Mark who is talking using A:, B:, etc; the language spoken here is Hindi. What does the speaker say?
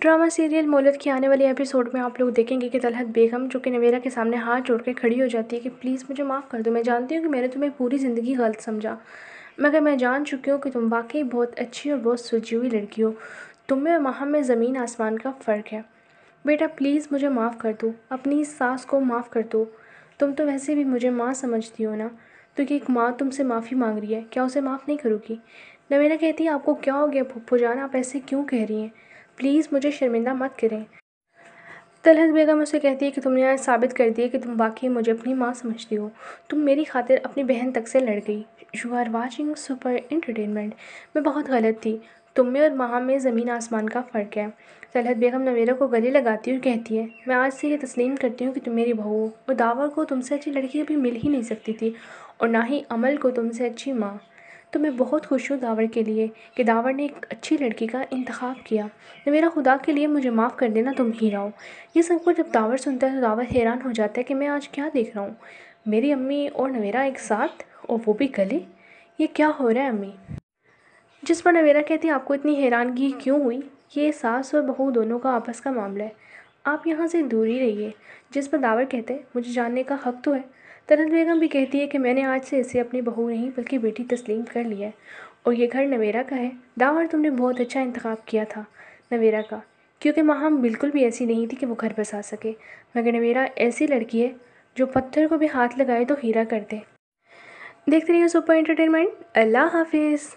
A: ड्रामा सीरियल मोलत के आने वाले एपिसोड में आप लोग देखेंगे कि तलहत बेगम जो कि नवेरा के सामने हाथ जोड़ के खड़ी हो जाती है कि प्लीज़ मुझे माफ़ कर दो मैं जानती हूँ कि मैंने तुम्हें पूरी ज़िंदगी गलत समझा मगर मैं जान चुकी हूँ कि तुम वाकई बहुत अच्छी और बहुत सुलझी हुई लड़की हो तुम्हें और माह में ज़मीन आसमान का फ़र्क है बेटा प्लीज़ मुझे माफ़ कर दो अपनी इस सास को माफ़ कर दो तुम तो वैसे भी मुझे माँ समझती हो ना तो कि एक माँ तुमसे माफ़ी मांग रही है क्या उसे माफ़ नहीं करूँगी नवेरा कहती है आपको क्या हो गया पुप्पो जान आप ऐसे क्यों कह रही हैं प्लीज़ मुझे शर्मिंदा मत करें तलहत बेगम उसे कहती है कि तुमने आज साबित कर दिया कि तुम वाकई मुझे अपनी माँ समझती हो तुम मेरी खातिर अपनी बहन तक से लड़ गई you are watching super entertainment मैं बहुत गलत थी तुम में और माँ में ज़मीन आसमान का फ़र्क है तलहत बेगम नवेरा को गले लगाती और कहती है मैं आज से ये तस्लीम करती हूँ कि तुम मेरी बहू हो और दावा को तुमसे अच्छी लड़की कभी मिल ही नहीं सकती थी और ना ही अमल को तुमसे अच्छी माँ तो मैं बहुत खुश हूँ दावर के लिए कि दावर ने एक अच्छी लड़की का इंतखा किया तो मेरा खुदा के लिए मुझे माफ़ कर देना तुम ही रहो ये सब कुछ जब दावर सुनता है तो दावर हैरान हो जाता है कि मैं आज क्या देख रहा हूँ मेरी अम्मी और नवेरा एक साथ और वो भी गले ये क्या हो रहा है अम्मी जिस पर नवेरा कहती है आपको इतनी हैरानगी क्यों हुई ये सास और बहू दोनों का आपस का मामला है आप यहाँ से दूर ही रहिए जिस पर दावर कहते हैं मुझे जानने का हक तो है तरन बेगम भी कहती है कि मैंने आज से इसे अपनी बहू नहीं बल्कि बेटी तस्लीम कर लिया है और ये घर नवेरा का है दावर तुमने बहुत अच्छा इंतखब किया था नवेरा का क्योंकि माहम बिल्कुल भी ऐसी नहीं थी कि वो घर बसा सके मगर नवेरा ऐसी लड़की है जो पत्थर को भी हाथ लगाए तो हीरा कर दे देखते रहिए सुपर इंटरटेनमेंट अल्लाह हाफिज़